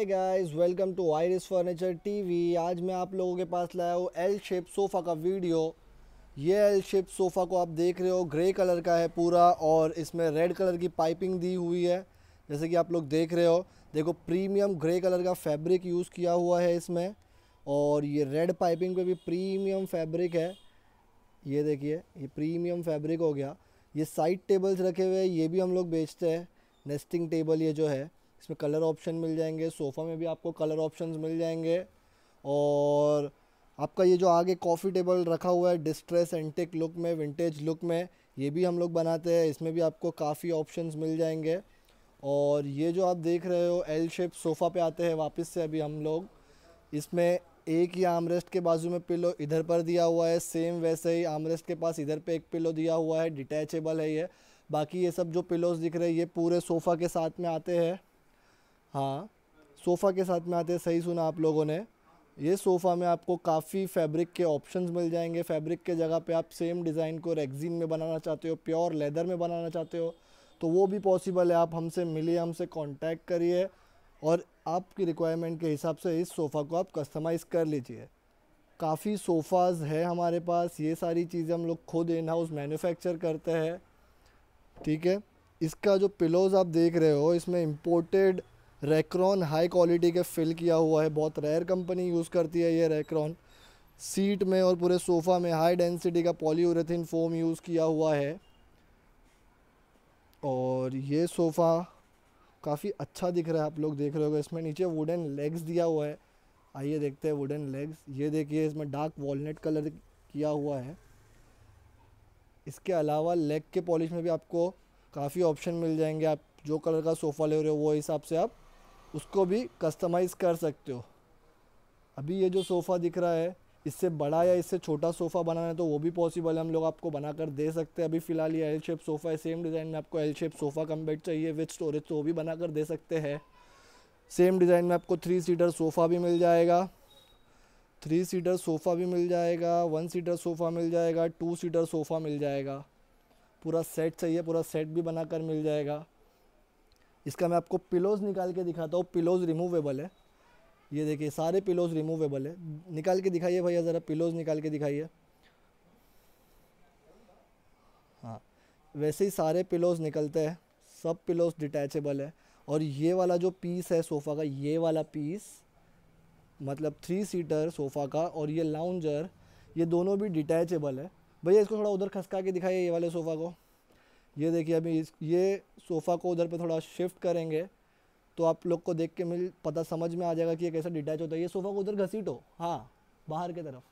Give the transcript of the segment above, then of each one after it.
hi guys welcome to Iris furniture TV आज मैं आप लोगों के पास लाया हूँ एल शेप सोफ़ा का वीडियो ये एल शेप सोफ़ा को आप देख रहे हो ग्रे कलर का है पूरा और इसमें रेड कलर की पाइपिंग दी हुई है जैसे कि आप लोग देख रहे हो देखो प्रीमियम ग्रे कलर का फैब्रिक यूज़ किया हुआ है इसमें और ये रेड पाइपिंग पे भी प्रीमियम फैब्रिक है ये देखिए ये प्रीमियम फैब्रिक हो गया ये साइड टेबल्स रखे हुए हैं ये भी हम लोग बेचते हैं नेस्टिंग टेबल ये जो है इसमें कलर ऑप्शन मिल जाएंगे सोफ़ा में भी आपको कलर ऑप्शंस मिल जाएंगे और आपका ये जो आगे कॉफ़ी टेबल रखा हुआ है डिस्ट्रेस एंटिक लुक में विंटेज लुक में ये भी हम लोग बनाते हैं इसमें भी आपको काफ़ी ऑप्शंस मिल जाएंगे और ये जो आप देख रहे हो एल शेप सोफ़ा पे आते हैं वापस से अभी हम लोग इसमें एक ही आमरेस्ट के बाजू में पिलो इधर पर दिया हुआ है सेम वैसे ही आमरेस्ट के पास इधर पे एक पिलो दिया हुआ है डिटैचेबल है ये बाकी ये सब जो पिलोज़ दिख रहे हैं ये पूरे सोफ़ा के साथ में आते हैं हाँ सोफ़ा के साथ में आते हैं सही सुना आप लोगों ने ये सोफ़ा में आपको काफ़ी फैब्रिक के ऑप्शंस मिल जाएंगे फैब्रिक के जगह पे आप सेम डिज़ाइन को रेगजीन में बनाना चाहते हो प्योर लेदर में बनाना चाहते हो तो वो भी पॉसिबल है आप हमसे मिलिए हमसे कांटेक्ट करिए और आपकी रिक्वायरमेंट के हिसाब से इस सोफ़ा को आप कस्टमाइज़ कर लीजिए काफ़ी सोफ़ाज़ है हमारे पास ये सारी चीज़ें हम लोग खुद इन हाउस मैन्युफैक्चर करते हैं ठीक है इसका जो पिलोज़ आप देख रहे हो इसमें इम्पोर्टेड रेक्रॉन हाई क्वालिटी के फिल किया हुआ है बहुत रेयर कंपनी यूज़ करती है ये रेक्रॉन सीट में और पूरे सोफ़ा में हाई डेंसिटी का पॉलीयूरेथिन फोम यूज़ किया हुआ है और ये सोफ़ा काफ़ी अच्छा दिख रहा है आप लोग देख रहे हो इसमें नीचे वुडन लेग्स दिया हुआ है आइए देखते हैं वुडन लेग्स ये देखिए इसमें डार्क वॉलनट कलर किया हुआ है इसके अलावा लेग के पॉलिश में भी आपको काफ़ी ऑप्शन मिल जाएंगे आप जो कलर का सोफ़ा ले रहे हो वो हिसाब से आप उसको भी कस्टमाइज़ कर सकते हो अभी ये जो सोफ़ा दिख रहा है इससे बड़ा या इससे छोटा सोफ़ा बनाना है तो वो भी पॉसिबल है हम लोग आपको बना कर दे सकते हैं अभी फ़िलहाल ये एल शेप सोफ़ा है सेम डिज़ाइन में आपको L shape sofa cum bed चाहिए विथ स्टोरेज तो वो भी बना कर दे सकते हैं सेम डिज़ाइन में आपको थ्री सीटर सोफ़ा भी मिल जाएगा थ्री सीटर सोफ़ा भी मिल जाएगा वन सीटर सोफ़ा मिल जाएगा टू सीटर सोफ़ा मिल जाएगा पूरा सेट चाहिए पूरा सेट भी बनाकर मिल जाएगा इसका मैं आपको पिलोज़ निकाल के दिखाता हूँ पिलोज़ रिमूवेबल है ये देखिए सारे पिलोज़ रिमूवेबल है निकाल के दिखाइए भैया ज़रा पिलोज़ निकाल के दिखाइए हाँ वैसे ही सारे पिलोज़ निकलते हैं सब पिलोज़ डिटैचेबल है और ये वाला जो पीस है सोफ़ा का ये वाला पीस मतलब थ्री सीटर सोफ़ा का और ये लाउंजर ये दोनों भी डिटैचेबल है भैया इसको थोड़ा उधर खसका के दिखाइए ये वाले सोफ़ा को ये देखिए अभी इस ये सोफ़ा को उधर पे थोड़ा शिफ्ट करेंगे तो आप लोग को देख के मिल पता समझ में आ जाएगा कि ये कैसा डिटैच होता है ये सोफ़ा को उधर घसीटो हाँ बाहर की तरफ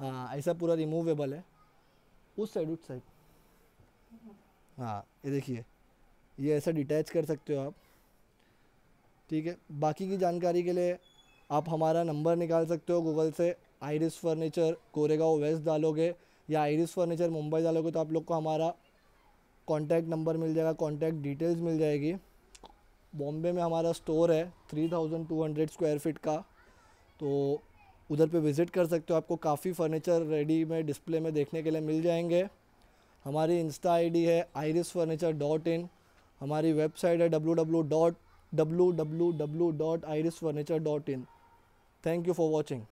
हाँ ऐसा पूरा रिमूवेबल है उस साइड उस साइड हाँ ये देखिए ये ऐसा डिटैच कर सकते हो आप ठीक है बाकी की जानकारी के लिए आप हमारा नंबर निकाल सकते हो गूगल से आयरिस फर्नीचर कोरेगा वेस्ट डालोगे या आयरिस फर्नीचर मुंबई डालोगे तो आप लोग को हमारा कॉन्टैक्ट नंबर मिल जाएगा कॉन्टैक्ट डिटेल्स मिल जाएगी बॉम्बे में हमारा स्टोर है 3200 स्क्वायर फीट का तो उधर पे विज़िट कर सकते हो आपको काफ़ी फर्नीचर रेडी में डिस्प्ले में देखने के लिए मिल जाएंगे हमारी इंस्टा आईडी है आइरिस फर्नीचर डॉट इन हमारी वेबसाइट है W W dot W W W dot Iris furniture dot in thank you for watching